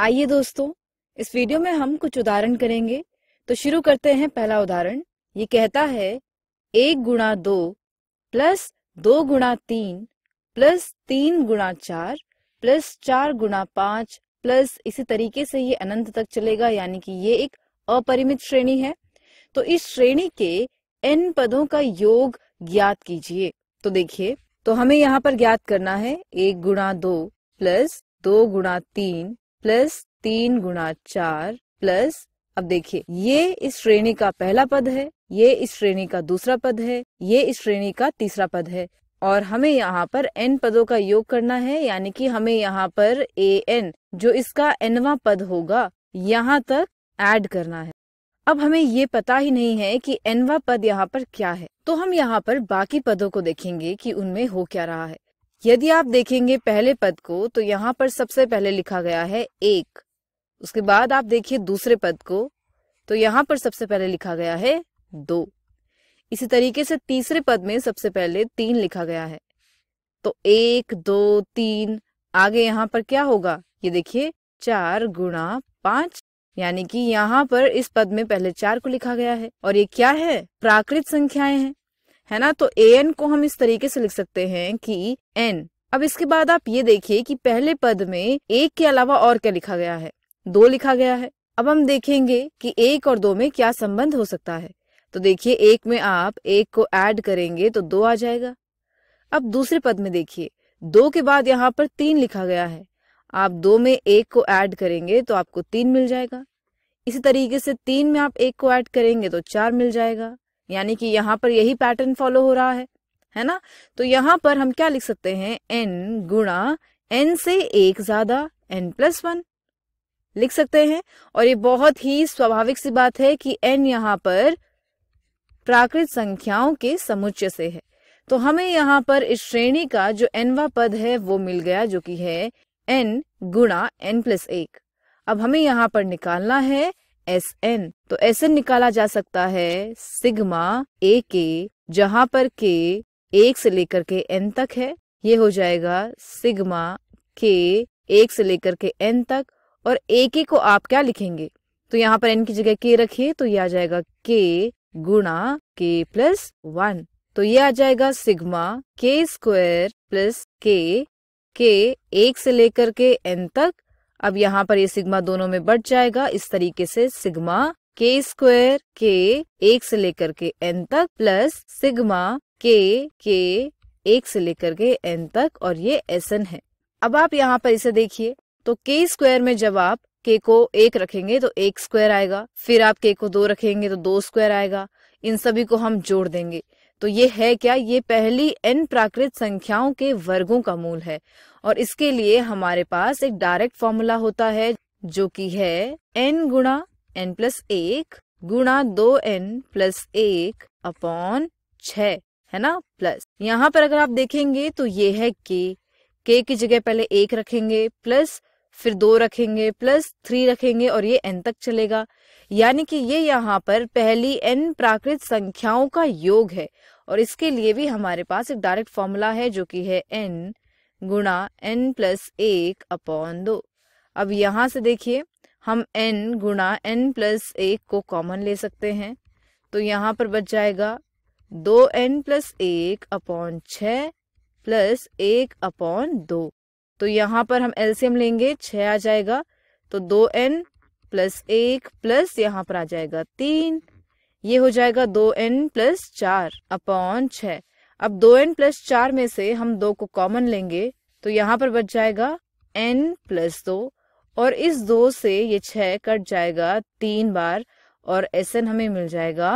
आइए दोस्तों इस वीडियो में हम कुछ उदाहरण करेंगे तो शुरू करते हैं पहला उदाहरण ये कहता है एक गुणा दो प्लस दो गुणा तीन प्लस तीन गुणा चार प्लस चार गुणा पांच प्लस इसी तरीके से ये अनंत तक चलेगा यानी कि ये एक अपरिमित श्रेणी है तो इस श्रेणी के एन पदों का योग ज्ञात कीजिए तो देखिए तो हमें यहाँ पर ज्ञात करना है एक गुणा दो प्लस दो गुणा तीन प्लस तीन गुणा चार प्लस अब देखिए ये इस श्रेणी का पहला पद है ये इस श्रेणी का दूसरा पद है ये इस श्रेणी का तीसरा पद है और हमें यहाँ पर एन पदों का योग करना है यानी कि हमें यहाँ पर ए एन जो इसका एनवा पद होगा यहाँ तक ऐड करना है अब हमें ये पता ही नहीं है कि एनवा पद यहाँ पर क्या है तो हम यहाँ पर बाकी पदों को देखेंगे कि उनमें हो क्या रहा है यदि आप देखेंगे पहले पद को तो यहाँ पर सबसे पहले लिखा गया है एक उसके बाद आप देखिए दूसरे पद को तो यहाँ पर सबसे पहले लिखा गया है दो इसी तरीके से तीसरे पद में सबसे पहले तीन लिखा गया है तो एक दो तीन आगे यहाँ पर क्या होगा ये देखिए चार गुणा पांच यानी कि यहाँ पर इस पद में पहले चार को लिखा गया है और ये क्या है प्राकृत संख्याएं हैं है ना तो ए एन को हम इस तरीके से लिख सकते हैं कि एन अब इसके बाद आप ये देखिए कि पहले पद में एक के अलावा और क्या लिखा गया है दो लिखा गया है अब हम देखेंगे कि एक और दो में क्या संबंध हो सकता है तो देखिए एक में आप एक को ऐड करेंगे तो दो आ जाएगा अब दूसरे पद में देखिए दो के बाद यहाँ पर तीन लिखा गया है आप दो में एक को ऐड करेंगे तो आपको तीन मिल जाएगा इसी तरीके से तीन में आप एक को ऐड करेंगे तो चार मिल जाएगा यानी कि यहाँ पर यही पैटर्न फॉलो हो रहा है है ना तो यहाँ पर हम क्या लिख सकते हैं एन गुणा एन से एक ज्यादा एन प्लस वन लिख सकते हैं और ये बहुत ही स्वाभाविक सी बात है कि एन यहाँ पर प्राकृत संख्याओं के समुच्चय से है तो हमें यहाँ पर इस श्रेणी का जो एनवा पद है वो मिल गया जो कि है एन गुणा एन प्लस एक अब हमें यहाँ पर निकालना है एस एन तो एस एन निकाला जा सकता है सिग्मा ए के जहां पर के एक से लेकर के एन तक है ये हो जाएगा सिग्मा के एक से लेकर के एन तक और ए के को आप क्या लिखेंगे तो यहाँ पर एन की जगह के रखिए तो ये आ जाएगा के गुणा के प्लस वन तो ये आ जाएगा सिग्मा के स्क्वायर प्लस के के एक से लेकर के एन तक अब यहाँ पर ये सिग्मा दोनों में बढ़ जाएगा इस तरीके से सिग्मा के स्क्वेर के एक से लेकर के एन तक प्लस सिग्मा के के एक से लेकर के एन तक और ये एस एन है अब आप यहाँ पर इसे देखिए तो के स्क्वायर में जब आप के को एक रखेंगे तो एक स्क्वायर आएगा फिर आप के को दो रखेंगे तो दो स्क्वायर आएगा इन सभी को हम जोड़ देंगे तो ये है क्या ये पहली एन प्राकृत संख्याओं के वर्गों का मूल है और इसके लिए हमारे पास एक डायरेक्ट फॉर्मूला होता है जो कि है एन गुणा एन प्लस एक गुणा दो एन प्लस एक अपॉन छ है ना प्लस यहाँ पर अगर आप देखेंगे तो ये है के के की जगह पहले एक रखेंगे प्लस फिर दो रखेंगे प्लस थ्री रखेंगे और ये एन तक चलेगा यानी कि ये यहाँ पर पहली एन प्राकृत संख्याओं का योग है और इसके लिए भी हमारे पास एक डायरेक्ट फॉर्मूला है जो कि है एन गुणा एन प्लस एक अपॉन दो अब यहाँ से देखिए हम एन गुणा एन प्लस एक को कॉमन ले सकते हैं तो यहाँ पर बच जाएगा दो एन प्लस एक अपॉन छ प्लस एक अपॉन दो तो यहाँ पर हम एल्सियम लेंगे छ आ जाएगा तो दो एन प्लस एक प्लस यहाँ पर आ जाएगा तीन ये हो जाएगा दो एन प्लस चार अपॉन छ अब दो एन प्लस चार में से हम दो को कॉमन लेंगे तो यहाँ पर बच जाएगा एन प्लस दो और इस दो से ये छह कट जाएगा तीन बार और एस एन हमें मिल जाएगा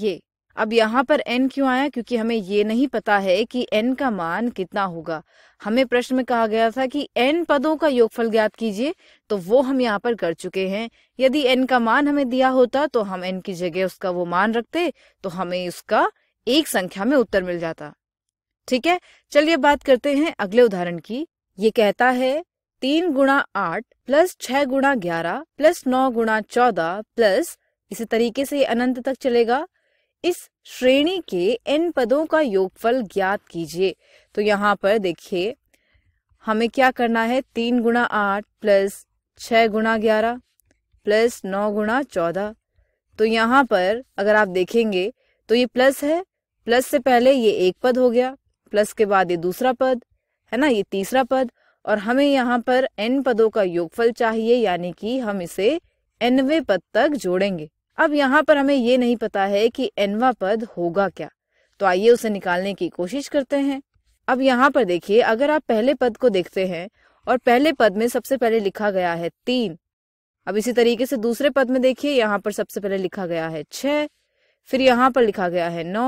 ये अब यहाँ पर एन क्यों आया क्योंकि हमें ये नहीं पता है कि एन का मान कितना होगा हमें प्रश्न में कहा गया था कि एन पदों का योगफल ज्ञात कीजिए तो वो हम यहाँ पर कर चुके हैं यदि एन का मान हमें दिया होता तो हम एन की जगह उसका वो मान रखते तो हमें उसका एक संख्या में उत्तर मिल जाता ठीक है चलिए बात करते हैं अगले उदाहरण की ये कहता है तीन गुणा आठ प्लस छह गुणा ग्यारह प्लस नौ गुणा चौदह प्लस इसी तरीके से अनंत तक चलेगा इस श्रेणी के एन पदों का योगफल ज्ञात कीजिए तो यहाँ पर देखिए हमें क्या करना है तीन गुणा आठ प्लस छ गुणा ग्यारह प्लस नौ गुणा चौदह तो यहाँ पर अगर आप देखेंगे तो ये प्लस है प्लस से पहले ये एक पद हो गया प्लस के बाद ये दूसरा पद है ना ये तीसरा पद और हमें यहाँ पर एन पदों का योगफल चाहिए यानी कि हम इसे एनवे पद तक जोड़ेंगे अब यहाँ पर हमें ये नहीं पता है कि एनवा पद होगा क्या तो आइए उसे निकालने की कोशिश करते हैं अब यहाँ पर देखिए अगर आप पहले पद को देखते हैं और पहले पद में सबसे पहले लिखा गया है तीन अब इसी तरीके से दूसरे पद में देखिए यहाँ पर सबसे पहले लिखा गया है छ फिर यहाँ पर लिखा गया है नौ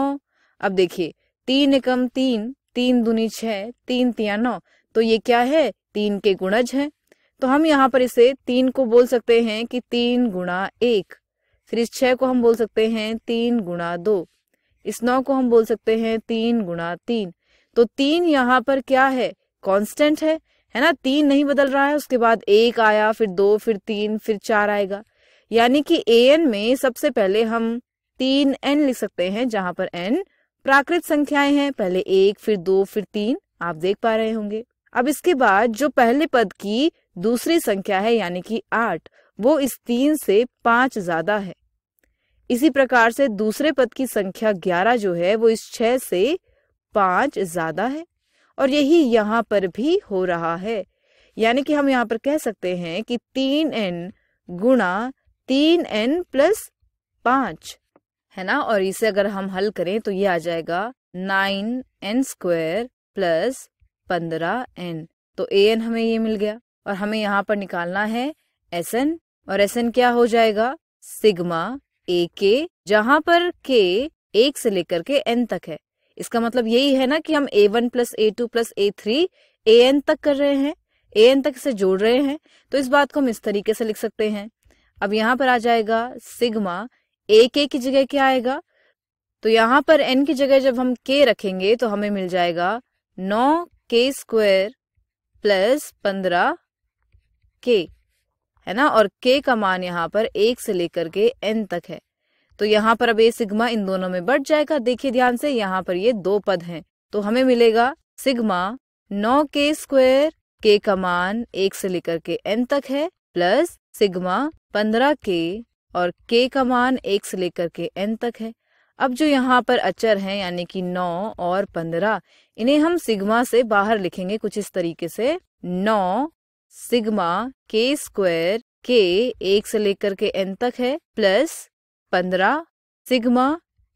अब देखिए तीन एकम तीन तीन दुनी छह तीन तिया नौ तो ये क्या है तीन के गुणज है तो हम यहाँ पर इसे तीन को बोल सकते हैं कि तीन गुणा एक फिर इस छह को हम बोल सकते हैं तीन गुणा दो इस नौ को हम बोल सकते हैं तीन गुणा तीन तो तीन यहाँ पर क्या है कांस्टेंट है है ना तीन नहीं बदल रहा है उसके बाद एक आया फिर दो फिर तीन फिर चार आएगा यानी कि ए एन में सबसे पहले हम तीन एन लिख सकते हैं जहां पर एन प्राकृत संख्याएं हैं पहले एक फिर दो फिर तीन आप देख पा रहे होंगे अब इसके बाद जो पहले पद की दूसरी संख्या है यानी कि आठ वो इस तीन से पांच ज्यादा है इसी प्रकार से दूसरे पद की संख्या ग्यारह जो है वो इस छह से पांच ज्यादा है और यही यहाँ पर भी हो रहा है यानी कि हम यहाँ पर कह सकते हैं कि तीन एन गुणा तीन एन प्लस पांच है ना और इसे अगर हम हल करें तो ये आ जाएगा नाइन एन स्क्वायर प्लस पंद्रह एन तो ए एन हमें ये मिल गया और हमें यहाँ पर निकालना है एस एन और एस एन क्या हो जाएगा सिग्मा ए के जहां पर के एक से लेकर के एन तक है इसका मतलब यही है ना कि हम a one plus a two plus a three a n तक कर रहे हैं ए एन तक इसे जोड़ रहे हैं तो इस बात को हम इस तरीके से लिख सकते हैं अब यहाँ पर आ जाएगा सिग्मा ए के की जगह क्या आएगा तो यहाँ पर एन की जगह जब हम के रखेंगे तो हमें मिल जाएगा नौ के स्क्वेर प्लस पंद्रह के है ना और के का मान यहाँ पर एक से लेकर के एन तक है तो यहाँ पर अब ए सिग्मा इन दोनों में बढ़ जाएगा देखिए ध्यान से यहाँ पर ये दो पद हैं तो हमें मिलेगा सिग्मा नौ के स्क्वेर के का मान एक से लेकर के एन तक है प्लस सिग्मा पंद्रह के और k का मान एक से लेकर के n तक है अब जो यहाँ पर अचर हैं यानी कि नौ और पंद्रह इन्हें हम सिग्मा से बाहर लिखेंगे कुछ इस तरीके से नौ सिग्मा के स्क्वायर के एक से लेकर के एन तक है प्लस पंद्रह सिग्मा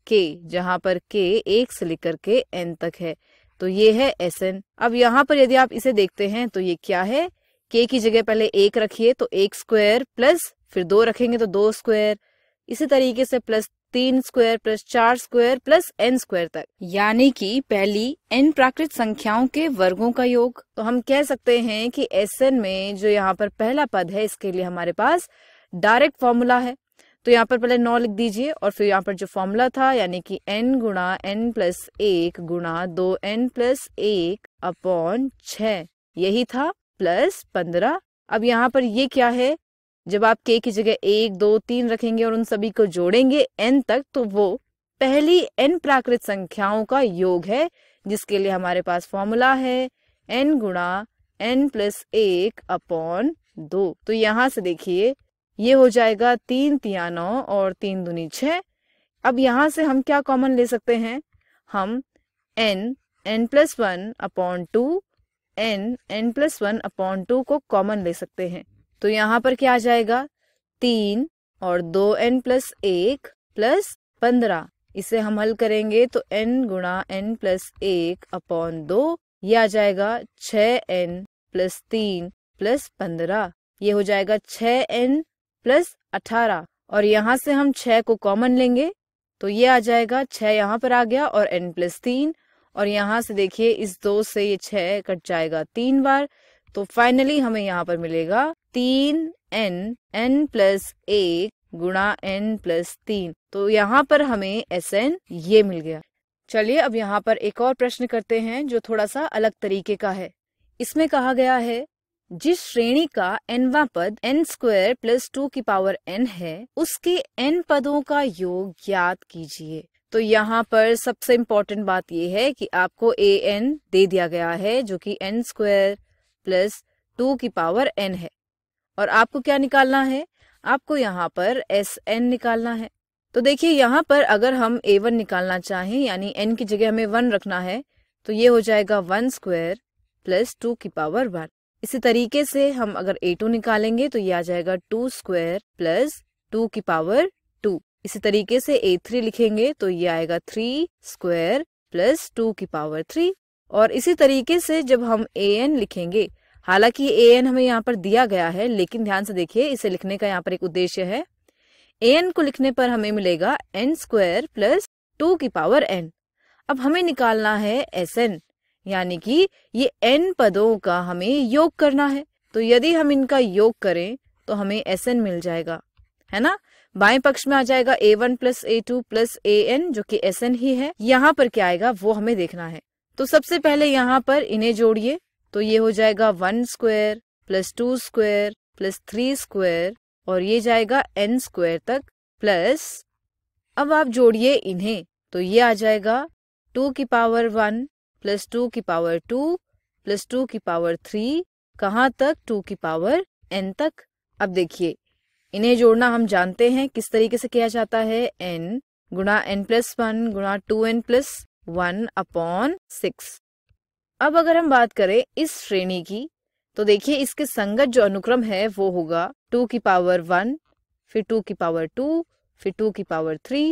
के जहाँ पर के एक से लेकर के एन तक है तो ये है एस एन अब यहाँ पर यदि आप इसे देखते हैं तो ये क्या है के की जगह पहले एक रखिए तो एक स्क्वायर प्लस फिर दो रखेंगे तो दो स्क्वायर इसी तरीके से प्लस तीन स्क्वायर प्लस चार स्क्वायर प्लस एन स्क्वायर तक यानी कि पहली एन प्राकृत संख्याओं के वर्गों का योग तो हम कह सकते हैं कि एस एन में जो यहाँ पर पहला पद है इसके लिए हमारे पास डायरेक्ट फॉर्मूला है तो यहाँ पर पहले नौ लिख दीजिए और फिर यहाँ पर जो फॉर्मूला था यानी कि एन गुणा एन प्लस एक गुणा दो एन प्लस एक अपॉन छ यही था प्लस पंद्रह अब यहाँ पर ये क्या है जब आप के की जगह एक दो तीन रखेंगे और उन सभी को जोड़ेंगे एन तक तो वो पहली एन प्राकृत संख्याओं का योग है जिसके लिए हमारे पास फॉर्मूला है एन गुणा एन प्लस एक अपॉन दो तो यहां से देखिए ये हो जाएगा तीन तिया नौ और तीन दुनी छ अब यहां से हम क्या कॉमन ले सकते हैं हम n n plus one upon two n n plus one upon two को कॉमन ले सकते हैं तो यहाँ पर क्या आ जाएगा तीन और दो एन प्लस एक प्लस पंद्रह इसे हम हल करेंगे तो एन गुणा एन प्लस एक अपॉन दो ये आ जाएगा छ एन प्लस तीन प्लस पंद्रह ये हो जाएगा छ एन प्लस अठारह और यहाँ से हम छह को कॉमन लेंगे तो ये आ जाएगा छह यहाँ पर आ गया और एन प्लस तीन और यहाँ से देखिए इस दो से ये छह कट जाएगा तीन बार तो फाइनली हमें यहाँ पर मिलेगा तीन एन एन प्लस एक गुणा एन प्लस तीन तो यहाँ पर हमें एस एन ये मिल गया चलिए अब यहाँ पर एक और प्रश्न करते हैं जो थोड़ा सा अलग तरीके का है इसमें कहा गया है जिस श्रेणी का एनवा पद एन स्क्वायर प्लस टू की पावर एन है उसके एन पदों का योग ज्ञात कीजिए तो यहाँ पर सबसे इम्पोर्टेंट बात यह है कि आपको ए एन दे दिया गया है जो कि एन स्क्वायर प्लस टू की पावर एन है और आपको क्या निकालना है आपको यहाँ पर एस एन निकालना है तो देखिए यहाँ पर अगर हम ए वन निकालना चाहें यानी एन की जगह हमें वन रखना है तो ये हो जाएगा वन स्क्वायर प्लस टू की पावर वन इसी तरीके से हम अगर ए टू निकालेंगे तो ये आ जाएगा टू स्क्वायर प्लस टू की पावर टू इसी तरीके से ए थ्री लिखेंगे तो ये आएगा थ्री स्क्वायर प्लस टू की पावर थ्री और इसी तरीके से जब हम ए एन लिखेंगे हालांकि ए एन हमें यहाँ पर दिया गया है लेकिन ध्यान से देखिए इसे लिखने का यहाँ पर एक उद्देश्य है ए एन को लिखने पर हमें मिलेगा एन स्क्वायर प्लस टू की पावर एन अब हमें निकालना है एस एन यानी कि ये एन पदों का हमें योग करना है तो यदि हम इनका योग करें तो हमें एस एन मिल जाएगा है ना बाएं पक्ष में आ जाएगा a one plus a two plus a n जो कि एस एन ही है यहाँ पर क्या आएगा वो हमें देखना है तो सबसे पहले यहाँ पर इन्हें जोड़िए तो ये हो जाएगा one square plus two square plus three square और ये जाएगा एन स्क्वायर तक प्लस अब आप जोड़िए इन्हें तो ये आ जाएगा टू की पावर वन प्लस टू की पावर टू प्लस टू की पावर थ्री कहाँ तक टू की पावर एन तक अब देखिए इन्हें जोड़ना हम जानते हैं किस तरीके से किया जाता है एन गुणा एन प्लस वन गुणा two n plus one upon six अब अगर हम बात करें इस श्रेणी की तो देखिए इसके संगत जो अनुक्रम है वो होगा टू की पावर वन फिर टू की पावर टू फिर टू की पावर थ्री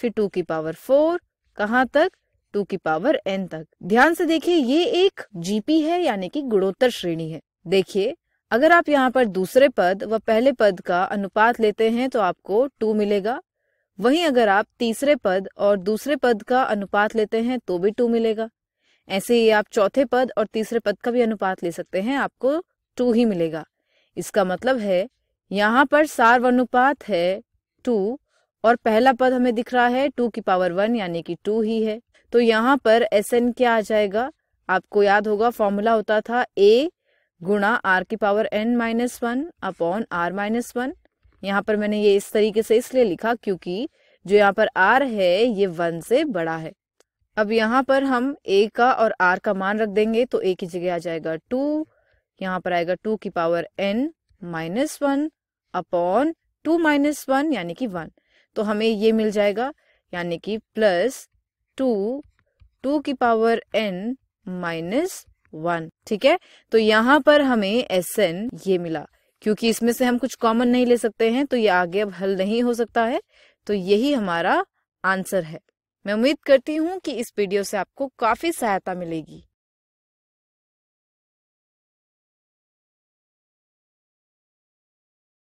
फिर टू की पावर फोर कहाँ तक टू की पावर एन तक ध्यान से देखिए ये एक जीपी है यानी कि गुणोत्तर श्रेणी है देखिए अगर आप यहाँ पर दूसरे पद व पहले पद का अनुपात लेते हैं तो आपको टू मिलेगा वहीं अगर आप तीसरे पद और दूसरे पद का अनुपात लेते हैं तो भी टू मिलेगा ऐसे ही आप चौथे पद और तीसरे पद का भी अनुपात ले सकते हैं आपको टू ही मिलेगा इसका मतलब है यहाँ पर अनुपात है टू और पहला पद हमें दिख रहा है टू की पावर वन यानी कि टू ही है तो यहाँ पर एस एन क्या आ जाएगा आपको याद होगा फॉर्मूला होता था ए गुणा आर की power n minus one upon r minus one यहाँ पर मैंने ये इस तरीके से इसलिए लिखा क्योंकि जो यहाँ पर आर है ये वन से बड़ा है अब यहाँ पर हम ए का और आर का मान रख देंगे तो ए की जगह आ जाएगा टू यहाँ पर आएगा टू की power n minus one upon two minus one यानी कि वन तो हमें ये मिल जाएगा यानी कि प्लस टू टू की पावर एन माइनस वन ठीक है तो यहाँ पर हमें एस एन ये मिला क्योंकि इसमें से हम कुछ कॉमन नहीं ले सकते हैं तो ये आगे अब हल नहीं हो सकता है तो यही हमारा आंसर है मैं उम्मीद करती हूँ कि इस वीडियो से आपको काफी सहायता मिलेगी